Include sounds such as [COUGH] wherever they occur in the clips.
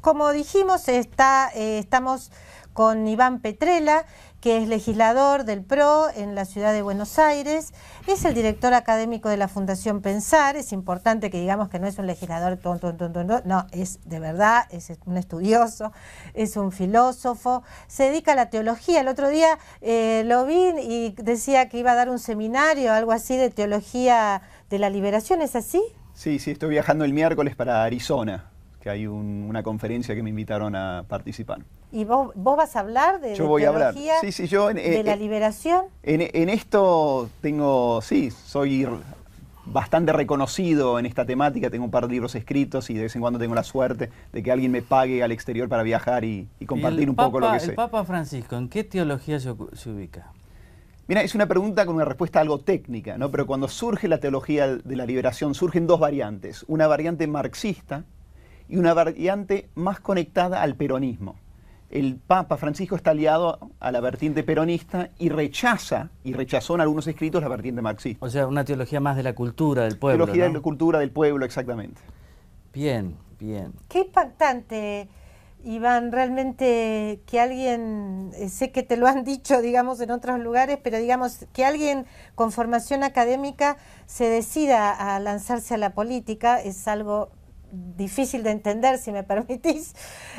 Como dijimos, está, eh, estamos con Iván Petrela, que es legislador del PRO en la ciudad de Buenos Aires, es el director académico de la Fundación Pensar, es importante que digamos que no es un legislador, tonto, ton, ton, no, es de verdad, es un estudioso, es un filósofo, se dedica a la teología, el otro día eh, lo vi y decía que iba a dar un seminario, algo así de teología de la liberación, ¿es así? Sí, sí, estoy viajando el miércoles para Arizona que hay una conferencia que me invitaron a participar. ¿Y vos, vas a hablar de, yo voy a hablar. de eh, la eh, liberación? En, esto tengo, sí, soy bastante reconocido en esta temática, tengo un par de libros escritos y de vez en cuando tengo la suerte de que alguien me pague al exterior para viajar y, compartir un poco lo que sé. El Papa Francisco, ¿en qué teología se, se ubica? Mira, es una pregunta con una respuesta algo técnica, ¿no? Pero cuando surge la teología de la liberación, surgen dos variantes. Una variante marxista, y una variante más conectada al peronismo. El Papa Francisco está aliado a la vertiente peronista y rechaza, y rechazó en algunos escritos, la vertiente marxista. O sea, una teología más de la cultura del pueblo. Teología de la cultura del pueblo, exactamente. Bien, bien. Qué impactante, Iván, realmente que alguien, eh, sé que te lo han [LAUGHS] dicho, digamos, en otros lugares, pero digamos, que alguien con formación académica se decida a lanzarse a la política es algo difícil de entender, si me permitís.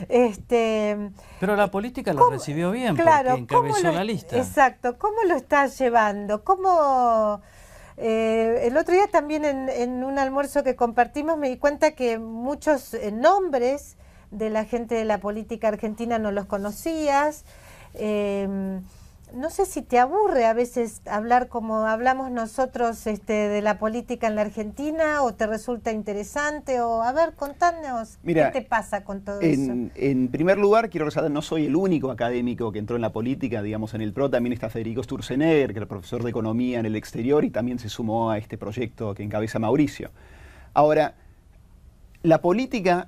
Este, Pero la política lo recibió bien, claro, porque encabezó la lista. Exacto, ¿cómo lo estás llevando? ¿Cómo...? Eh, el otro día también en, un almuerzo que compartimos me di cuenta que muchos eh, nombres de la gente de la política argentina no los conocías. Eh, no sé si te aburre a veces hablar como hablamos nosotros este, de la política en la Argentina o te resulta interesante o a ver, contanos qué te pasa con todo eso. En primer lugar, quiero resaltar, no soy el único académico que entró en la política, digamos, en el PRO también está Federico Sturzenegger, que era profesor de economía en el exterior y también se sumó a este proyecto que encabeza Mauricio. Ahora, la política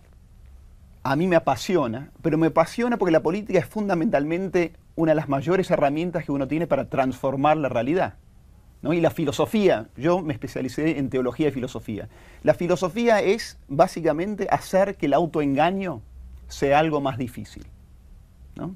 a mí me apasiona, pero me apasiona porque la política es fundamentalmente una de las mayores herramientas que uno tiene para transformar la realidad. ¿no? Y la filosofía, yo me especialicé en teología y filosofía. La filosofía es básicamente hacer que el autoengaño sea algo más difícil.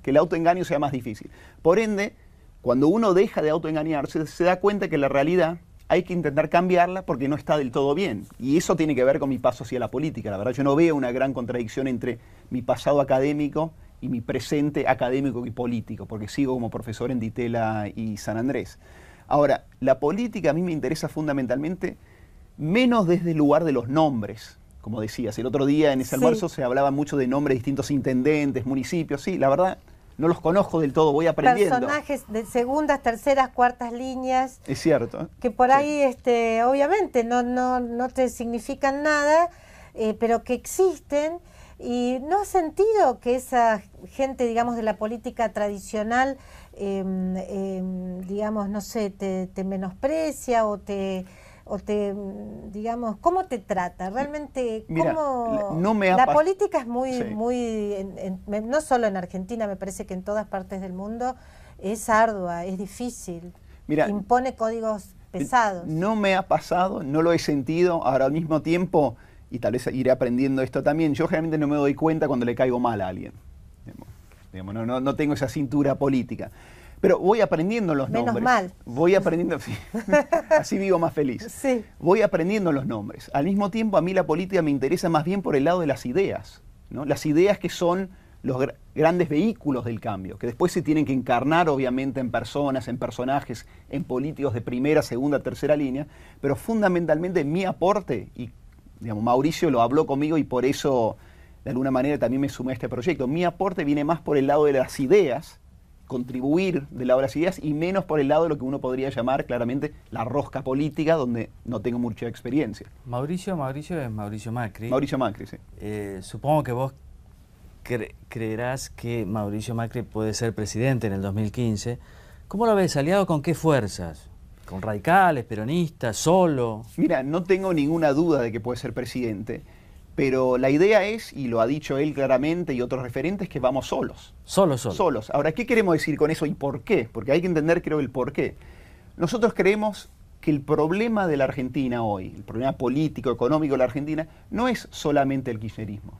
Que el autoengaño sea más difícil. Por ende, cuando uno deja de autoengañarse, se da cuenta que la realidad hay que intentar cambiarla porque no está del todo bien. Y eso tiene que ver con mi paso hacia la política. La verdad, yo no veo una gran contradicción entre mi pasado académico y mi presente académico y político, porque sigo como profesor en Ditela y San Andrés. Ahora, la política a mí me interesa fundamentalmente menos desde el lugar de los nombres, como decías. El otro día en ese almuerzo se hablaba mucho de nombres de distintos intendentes, municipios, sí, la verdad. No los conozco del todo, voy aprendiendo. Personajes de segundas, terceras, cuartas líneas. Es cierto. ¿eh? Que por ahí, este, obviamente, no, no, no te significan nada, eh, pero que existen ¿Y no has sentido que esa gente, digamos, de la política tradicional, em, em, digamos, no sé, te, menosprecia o te o te, mm, digamos, cómo te trata? Realmente, ¿cómo? no la política es muy, muy, no solo en Argentina, me parece que en todas partes del mundo es ardua, es difícil, impone códigos pesados. No me ha pasado, no lo he sentido, ahora al mismo tiempo y tal vez iré aprendiendo esto también. Yo realmente no me doy cuenta cuando le caigo mal a alguien. no, tengo esa cintura política. Pero voy aprendiendo los nombres. Voy aprendiendo, [LAUGHS] así vivo más feliz. Voy aprendiendo los nombres. Al mismo tiempo, a mí la política me interesa más bien por el lado de las ideas. ¿no? Las ideas que son los grandes vehículos del cambio, que después se tienen que encarnar obviamente en personas, en personajes, en políticos de primera, segunda, tercera línea, pero fundamentalmente mi aporte y Mauricio lo habló conmigo y por eso de alguna manera también me sumé a este proyecto. Mi aporte viene más por el lado de las ideas, contribuir del lado de las ideas y menos por el lado de lo que uno podría llamar claramente la rosca política, donde no tengo mucha experiencia. Mauricio, Mauricio es Mauricio Macri. Mauricio Macri, sí. Eh, supongo que vos creerás que Mauricio Macri puede ser presidente en el 2015. ¿Cómo lo ves? ¿Aliado con qué fuerzas? con radicales, peronistas, solo. Mira, no tengo ninguna duda de que puede ser presidente, pero la idea es, y lo ha dicho él claramente y otros referentes, que vamos solos. Solos, solos. Solos. Ahora, ¿qué queremos decir con eso y por qué? Porque hay que entender, creo, el por qué. Nosotros creemos que el problema de la Argentina hoy, el problema político, económico de la Argentina, no es solamente el kirchnerismo.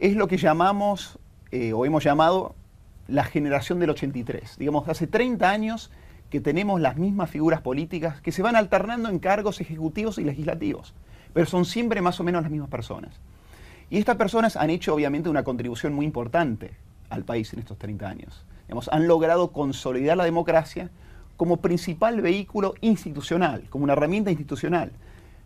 Es lo que llamamos, eh, o hemos llamado, la generación del 83. Digamos, hace 30 años que tenemos las mismas figuras políticas que se van alternando en cargos ejecutivos y legislativos, pero son siempre más o menos las mismas personas. Y estas personas han hecho obviamente una contribución muy importante al país en estos 30 años. Hemos, han logrado consolidar la democracia como principal vehículo institucional, como una herramienta institucional.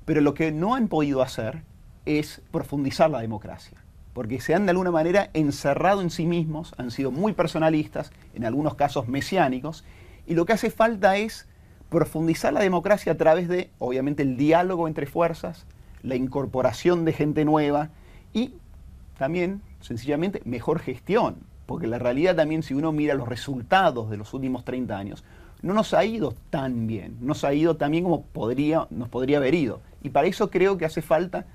Pero lo que no han podido hacer es profundizar la democracia, porque se han de alguna manera encerrado en sí mismos, han sido muy personalistas, en algunos casos mesiánicos, y lo que hace falta es profundizar la democracia a través de, obviamente, el diálogo entre fuerzas, la incorporación de gente nueva y también, sencillamente, mejor gestión. Porque la realidad también, si uno mira los resultados de los últimos 30 años, no nos ha ido tan bien, no nos ha ido tan bien como podría, nos podría haber ido. Y para eso creo que hace falta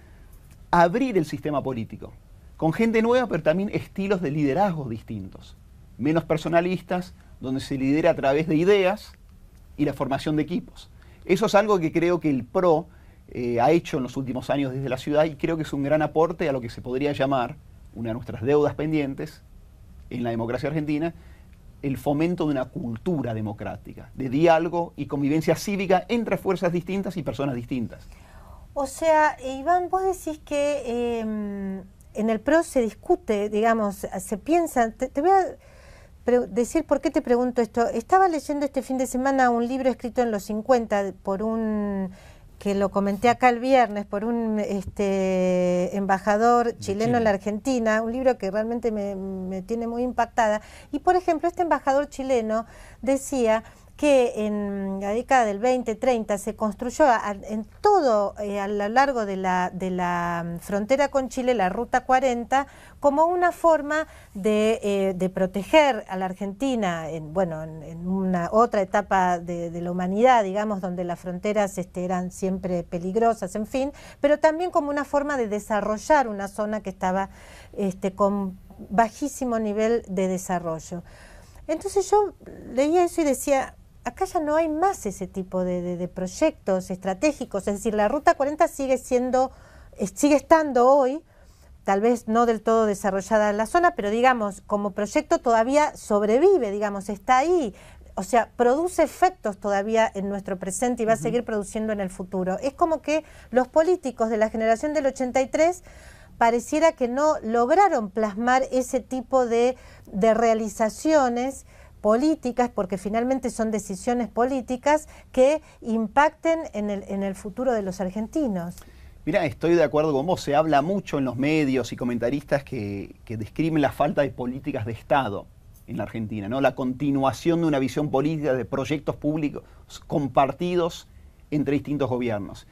abrir el sistema político, con gente nueva, pero también estilos de liderazgo distintos menos personalistas, donde se lidera a través de ideas y la formación de equipos. Eso es algo que creo que el PRO eh, ha hecho en los últimos años desde la ciudad y creo que es un gran aporte a lo que se podría llamar una de nuestras deudas pendientes en la democracia argentina, el fomento de una cultura democrática, de diálogo y convivencia cívica entre fuerzas distintas y personas distintas. O sea, Iván, vos decís que em, en el PRO se discute, digamos, se piensa, te voy decir por qué te pregunto esto. Estaba leyendo este fin de semana un libro escrito en los 50 por un que lo comenté acá el viernes por un este, embajador chileno en la Argentina, un libro que realmente me, me tiene muy impactada. Y por ejemplo, este embajador chileno decía que en la década del 20-30 se construyó en todo eh, a lo largo de la, de la, mm, frontera con Chile, la Ruta 40, como una forma eh, de, proteger a la Argentina, en, bueno, en, una otra etapa de, la humanidad, digamos, donde las fronteras este, eran siempre peligrosas, en fin, pero también como una forma de desarrollar una zona que estaba este, con bajísimo nivel de desarrollo. Entonces yo leía eso y decía, acá ya no hay más ese tipo de, proyectos estratégicos, es decir, la Ruta 40 sigue siendo, sigue estando hoy, tal vez no del todo desarrollada en la zona, pero digamos, como proyecto todavía sobrevive, digamos, está ahí. O sea, produce efectos todavía en nuestro presente y va a seguir produciendo en el futuro. Es como que los políticos de la generación del 83 pareciera que no lograron plasmar ese tipo de realizaciones políticas, porque finalmente son decisiones políticas que impacten en el, futuro de los argentinos. Mira, estoy de acuerdo con vos. Se habla mucho en los medios y comentaristas que, que describen la falta de políticas de Estado en la Argentina, ¿no? La continuación de una visión política de proyectos públicos compartidos entre distintos gobiernos.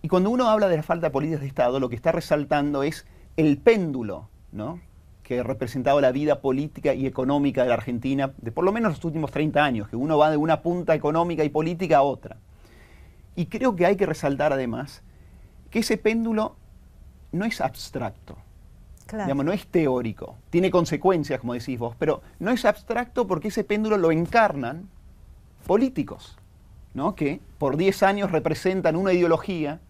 Y cuando uno habla de la falta de políticas de Estado, lo que está resaltando es el péndulo, ¿no? que representado la vida política y económica de la Argentina de por lo menos los últimos 30 años, que uno va de una punta económica y política a otra. Y creo que hay que resaltar además que ese péndulo no es abstracto, no es teórico, tiene consecuencias, como decís vos, pero no es abstracto porque ese péndulo lo encarnan políticos, ¿no? que por 10 años representan una ideología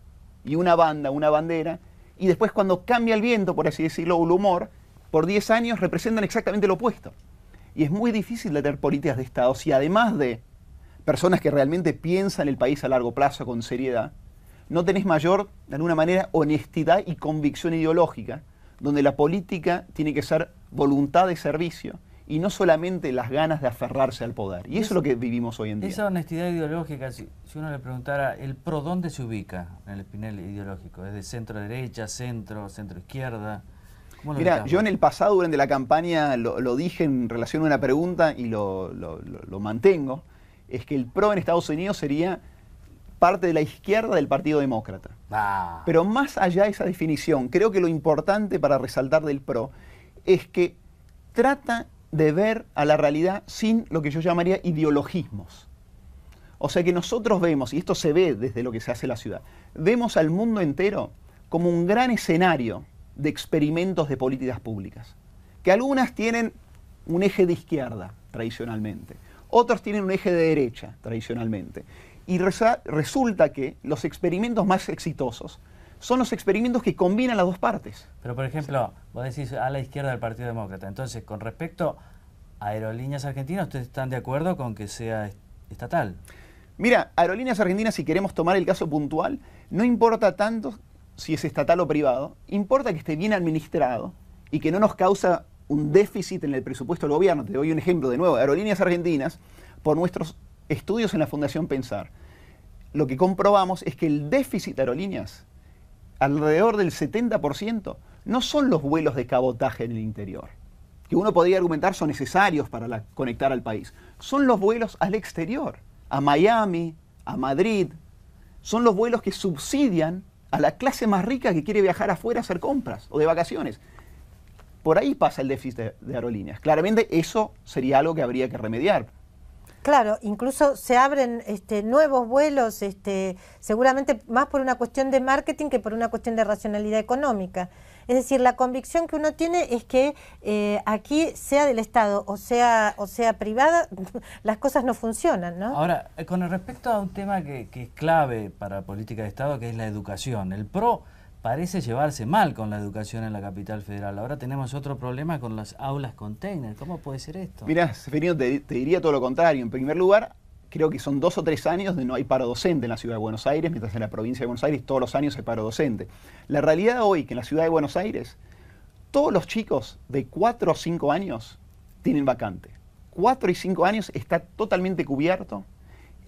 y una banda, una bandera, y después cuando cambia el viento, por así decirlo, el humor, por 10 años representan exactamente lo opuesto. Y es muy difícil tener políticas de Estado si además de personas que realmente piensan el país a largo plazo con seriedad, no tenés mayor, de alguna manera, honestidad y convicción ideológica, donde la política tiene que ser voluntad de servicio y no solamente las ganas de aferrarse al poder. Y, eso, es lo que vivimos hoy en día. Esa honestidad ideológica, si, si, uno le preguntara, ¿el pro dónde se ubica en el espinel ideológico? ¿Es de centro derecha, centro, centro izquierda? Mira, yo en el pasado, durante la campaña, lo, dije en relación a una pregunta y lo, mantengo, es que el PRO en Estados Unidos sería parte de la izquierda del Partido Demócrata. Ah. Pero más allá de esa definición, creo que lo importante para resaltar del PRO es que trata de ver a la realidad sin lo que yo llamaría ideologismos. O sea que nosotros vemos, y esto se ve desde lo que se hace en la ciudad, vemos al mundo entero como un gran escenario de experimentos de políticas públicas, que algunas tienen un eje de izquierda tradicionalmente, otros tienen un eje de derecha tradicionalmente, y resulta que los experimentos más exitosos son los experimentos que combinan las dos partes. Pero por ejemplo, vos decís a la izquierda del Partido Demócrata, entonces con respecto a Aerolíneas Argentinas, ¿ustedes están de acuerdo con que sea estatal? Mira, Aerolíneas Argentinas, si queremos tomar el caso puntual, no importa tanto si es estatal o privado, importa que esté bien administrado y que no nos causa un déficit en el presupuesto del gobierno. Te doy un ejemplo de nuevo, Aerolíneas Argentinas, por nuestros estudios en la Fundación Pensar, lo que comprobamos es que el déficit de aerolíneas, alrededor del 70%, no son los vuelos de cabotaje en el interior, que uno podría argumentar son necesarios para conectar al país, son los vuelos al exterior, a Miami, a Madrid, son los vuelos que subsidian a la clase más rica que quiere viajar afuera a hacer compras o de vacaciones. Por ahí pasa el déficit de, aerolíneas. Claramente eso sería algo que habría que remediar. Claro, incluso se abren este, nuevos vuelos, este, seguramente más por una cuestión de marketing que por una cuestión de racionalidad económica. Es decir, la convicción que uno tiene es que eh, aquí, sea del Estado o sea, o sea privada, [LAUGHS] las cosas no funcionan, ¿no? Ahora, eh, con respecto a un tema que, es clave para la política de Estado, que es la educación, el PRO parece llevarse mal con la educación en la capital federal. Ahora tenemos otro problema con las aulas container. ¿Cómo puede ser esto? Mirá, te diría todo lo contrario. En primer lugar, creo que son dos o tres años de no hay paro docente en la ciudad de Buenos Aires, mientras en la provincia de Buenos Aires todos los años hay paro docente. La realidad hoy que en la ciudad de Buenos Aires todos los chicos de 4 o 5 años tienen vacante. 4 y 5 años está totalmente cubierto.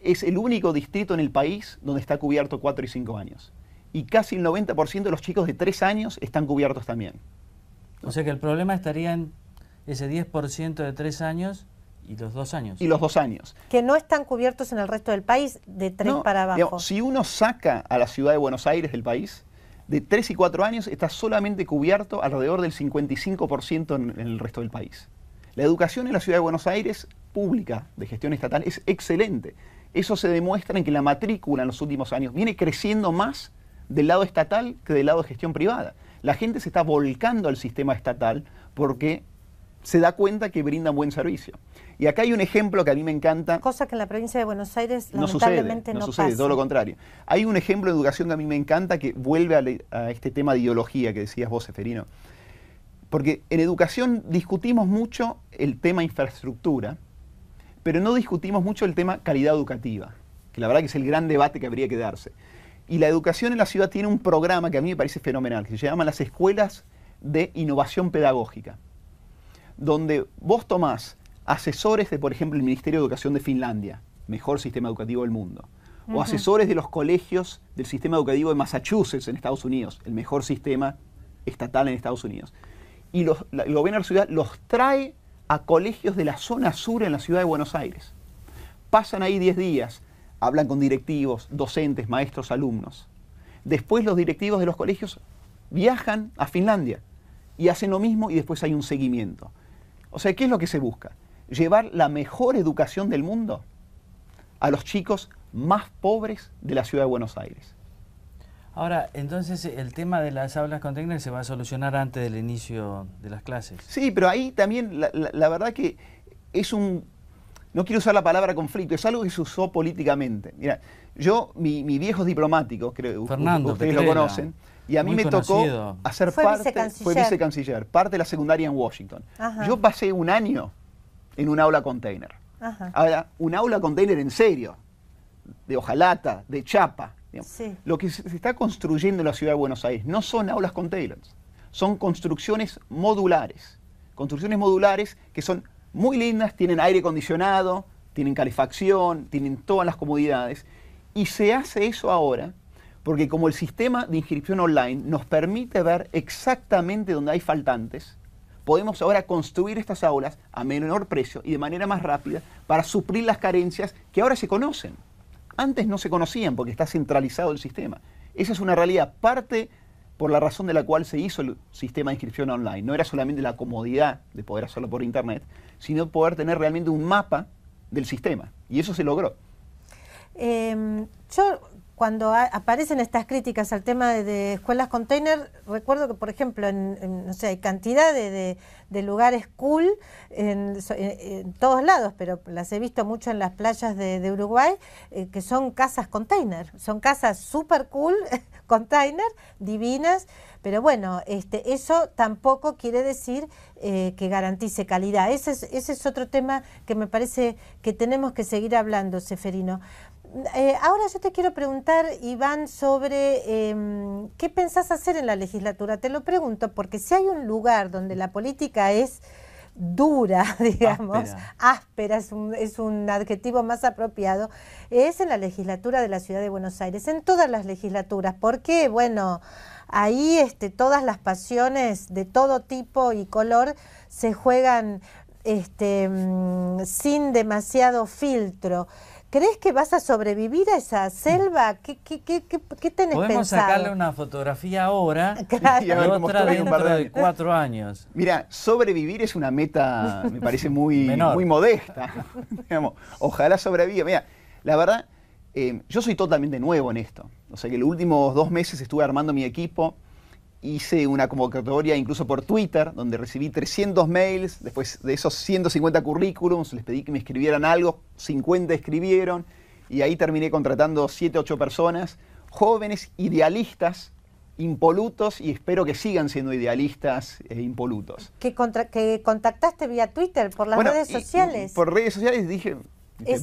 Es el único distrito en el país donde está cubierto 4 y 5 años. Y casi el 90% de los chicos de 3 años están cubiertos también. O sea que el problema estaría en ese 10% de 3 años y los dos años. Y los dos años. Que no están cubiertos en el resto del país de tres para abajo. si uno saca a la ciudad de Buenos Aires del país, de tres y cuatro años está solamente cubierto alrededor del 55% en el resto del país. La educación en la ciudad de Buenos Aires, pública, de gestión estatal, es excelente. Eso se demuestra en que la matrícula en los últimos años viene creciendo más del lado estatal que del lado de gestión privada. La gente se está volcando al sistema estatal porque se da cuenta que brindan buen servicio. Y acá hay un ejemplo que a mí me encanta. Cosa que en la provincia de Buenos Aires no sucede, no, sucede, todo lo contrario. Hay un ejemplo de educación que a mí me encanta que vuelve a, a este tema de ideología que decías vos, Eferino. Porque en educación discutimos mucho el tema infraestructura, pero no discutimos mucho el tema calidad educativa, que la verdad que es el gran debate que habría que darse. Y la educación en la ciudad tiene un programa que a mí me parece fenomenal, que se llama las escuelas de innovación pedagógica donde vos tomás asesores de, por ejemplo, el Ministerio de Educación de Finlandia, mejor sistema educativo del mundo, o asesores de los colegios del sistema educativo de Massachusetts en Estados Unidos, el mejor sistema estatal en Estados Unidos. Y el gobierno de la ciudad los trae a colegios de la zona sur en la ciudad de Buenos Aires. Pasan ahí 10 días, hablan con directivos, docentes, maestros, alumnos. Después los directivos de los colegios viajan a Finlandia y hacen lo mismo y después hay un seguimiento. O sea, ¿qué es lo que se busca? Llevar la mejor educación del mundo a los chicos más pobres de la ciudad de Buenos Aires. Ahora, entonces el tema de las aulas técnicas se va a solucionar antes del inicio de las clases. Sí, pero ahí también la verdad que es un no quiero usar la palabra conflicto, es algo que se usó políticamente. Mira, yo, mi, viejo diplomático, creo que ustedes lo conocen, y a mí me tocó hacer parte, fue vicecanciller, parte de la secundaria en Washington. Yo pasé un año en un aula container. Ahora, un aula container en serio, de hojalata, de chapa. Lo que se está construyendo en la ciudad de Buenos Aires no son aulas containers, son construcciones modulares. Construcciones modulares que son muy lindas, tienen aire acondicionado, tienen calefacción, tienen todas las comodidades. Y se hace eso ahora porque como el sistema de inscripción online nos permite ver exactamente dónde hay faltantes, podemos ahora construir estas aulas a menor precio y de manera más rápida para suplir las carencias que ahora se conocen. Antes no se conocían porque está centralizado el sistema. Esa es una realidad. Parte por la razón de la cual se hizo el sistema de inscripción online. No era solamente la comodidad de poder hacerlo por Internet, sino poder tener realmente un mapa del sistema. Y eso se logró. Em, yo, cuando aparecen estas críticas al tema de, escuelas container, recuerdo que, por ejemplo, en, hay cantidad de, lugares cool en, todos lados, pero las he visto mucho en las playas de, Uruguay, eh, que son casas container, son casas super cool [LAUGHS] container, divinas, pero bueno, este, eso tampoco quiere decir eh, que garantice calidad. Ese es, otro tema que me parece que tenemos que seguir hablando, Seferino. Eh, ahora yo te quiero preguntar, Iván, sobre em, qué pensás hacer en la legislatura. Te lo pregunto porque si hay un lugar donde la política es dura, [LAUGHS] digamos, áspera, es, un, adjetivo más apropiado, es en la legislatura de la Ciudad de Buenos Aires, en todas las legislaturas, porque, bueno, ahí este, todas las pasiones de todo tipo y color se juegan este, mm, sin demasiado filtro. ¿Crees que vas a sobrevivir a esa selva? ¿Qué, qué, qué, qué, Podemos sacarle una fotografía ahora [LAUGHS] claro. y, y otra dentro de, de, cuatro años. Mira, sobrevivir es una meta, [LAUGHS] me parece muy, muy modesta. [LAUGHS] ojalá sobreviva. Mira, la verdad, eh, yo soy totalmente nuevo en esto. O sea que los últimos dos meses estuve armando mi equipo hice una convocatoria incluso por Twitter, donde recibí 300 mails, después de esos 150 currículums, les pedí que me escribieran algo, 50 escribieron, y ahí terminé contratando 7, 8 personas, jóvenes idealistas, impolutos, y espero que sigan siendo idealistas e impolutos. Que, que contactaste vía Twitter, por las redes sociales. por redes sociales dije,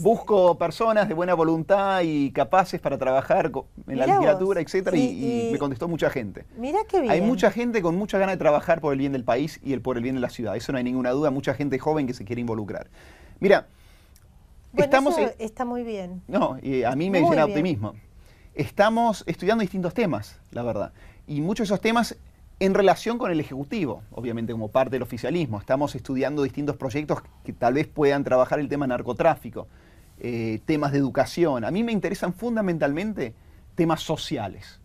Busco personas de buena voluntad y capaces para trabajar en la literatura, etcétera, y, me contestó mucha gente. Mira qué bien. Hay mucha gente con muchas ganas de trabajar por el bien del país y por el bien de la ciudad. Eso no hay ninguna duda. Mucha gente joven que se quiere involucrar. Mira, bueno, estamos. está muy bien. No, a mí me llena de optimismo. Estamos estudiando distintos temas, la verdad. Y muchos de esos temas en relación con el Ejecutivo, obviamente como parte del oficialismo. Estamos estudiando distintos proyectos que tal vez puedan trabajar el tema narcotráfico, eh, temas de educación. A mí me interesan fundamentalmente temas sociales,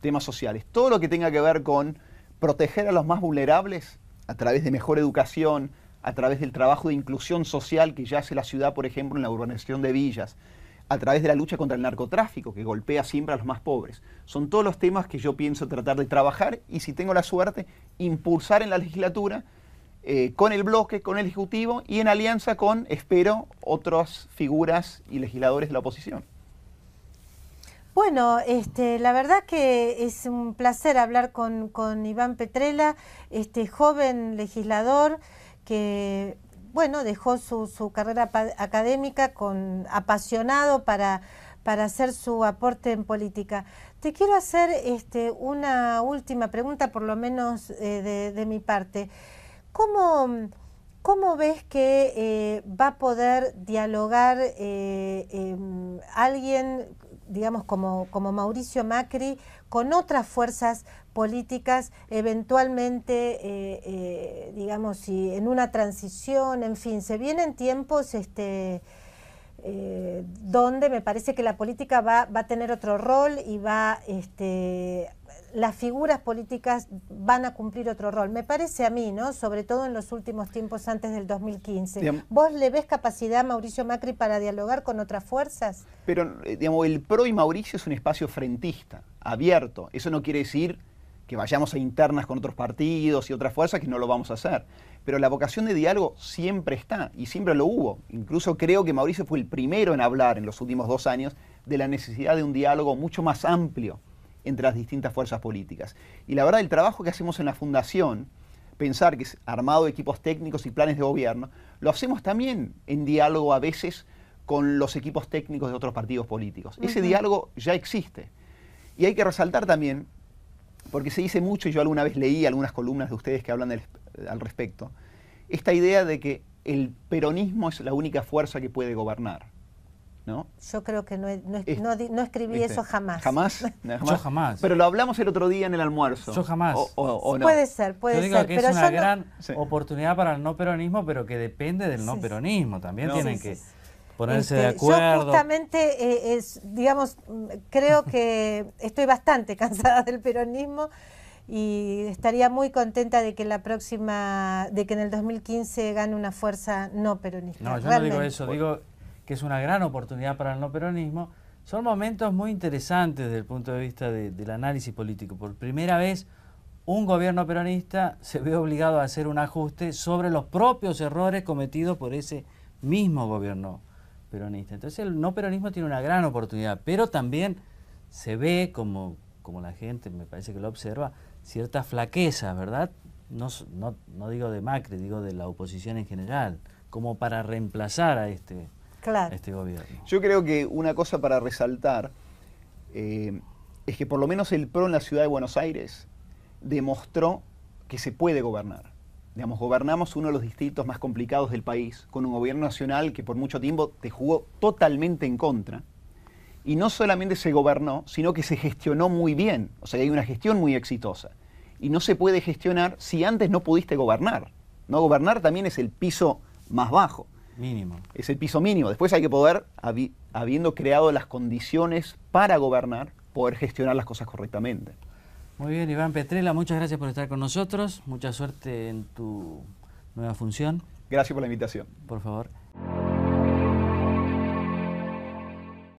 temas sociales. Todo lo que tenga que ver con proteger a los más vulnerables a través de mejor educación, a través del trabajo de inclusión social que ya hace la ciudad, por ejemplo, en la urbanización de villas, a través de la lucha contra el narcotráfico, que golpea siempre a los más pobres. Son todos los temas que yo pienso tratar de trabajar y si tengo la suerte, impulsar en la legislatura eh, con el bloque, con el Ejecutivo y en alianza con, espero, otras figuras y legisladores de la oposición. Bueno, este, la verdad que es un placer hablar con, con Iván Petrela, este joven legislador que bueno, dejó su, su carrera académica con apasionado para, para hacer su aporte en política. Te quiero hacer este, una última pregunta, por lo menos eh, de, mi parte. ¿Cómo, cómo ves que eh, va a poder dialogar eh, em, alguien digamos, como, como Mauricio Macri, con otras fuerzas políticas, eventualmente, eh, eh, digamos, si en una transición, en fin, se vienen tiempos este, eh, donde me parece que la política va, va a tener otro rol y va este, las figuras políticas van a cumplir otro rol. Me parece a mí, ¿no? Sobre todo en los últimos tiempos antes del 2015. ¿Vos le ves capacidad a Mauricio Macri para dialogar con otras fuerzas? Pero, eh, digamos, el PRO y Mauricio es un espacio frentista, abierto. Eso no quiere decir que vayamos a internas con otros partidos y otras fuerzas, que no lo vamos a hacer. Pero la vocación de diálogo siempre está y siempre lo hubo. Incluso creo que Mauricio fue el primero en hablar en los últimos dos años de la necesidad de un diálogo mucho más amplio entre las distintas fuerzas políticas. Y la verdad, el trabajo que hacemos en la Fundación, pensar que es armado de equipos técnicos y planes de gobierno, lo hacemos también en diálogo a veces con los equipos técnicos de otros partidos políticos. Ese diálogo ya existe. Y hay que resaltar también, porque se dice mucho, y yo alguna vez leí algunas columnas de ustedes que hablan al respecto, esta idea de que el peronismo es la única fuerza que puede gobernar. ¿no? Yo creo que no, no, escribí eso jamás. [LAUGHS] ¿Jamás? jamás. Pero lo hablamos el otro día en el almuerzo. Yo jamás. puede ser, puede ser. Que es una gran oportunidad para el no peronismo, pero que depende del no peronismo. También tienen que ponerse de este, acuerdo. Yo justamente, eh, es, digamos, creo que estoy bastante [LAUGHS] cansada del peronismo y estaría muy contenta de que la próxima, de que en el 2015 gane una fuerza no peronista. No, yo no digo eso, digo que es una gran oportunidad para el no peronismo, son momentos muy interesantes desde el punto de vista del análisis político. Por primera vez, un gobierno peronista se ve obligado a hacer un ajuste sobre los propios errores cometidos por ese mismo gobierno peronista. Entonces el no peronismo tiene una gran oportunidad, pero también se ve como, como la gente, me parece que lo observa, ciertas flaquezas, ¿verdad? No, no, no digo de Macri, digo de la oposición en general, como para reemplazar a este este Yo creo que una cosa para resaltar eh, es que por lo menos el PRO en la ciudad de Buenos Aires demostró que se puede gobernar. Digamos, gobernamos uno de los distritos más complicados del país, con un gobierno nacional que por mucho tiempo te jugó totalmente en contra. Y no solamente se gobernó, sino que se gestionó muy bien. O sea, hay una gestión muy exitosa. Y no se puede gestionar si antes no pudiste gobernar. No gobernar también es el piso más bajo. Mínimo. Es el piso mínimo. Después hay que poder, habiendo creado las condiciones para gobernar, poder gestionar las cosas correctamente. Muy bien, Iván Petrella, muchas gracias por estar con nosotros. Mucha suerte en tu nueva función. Gracias por la invitación. Por favor.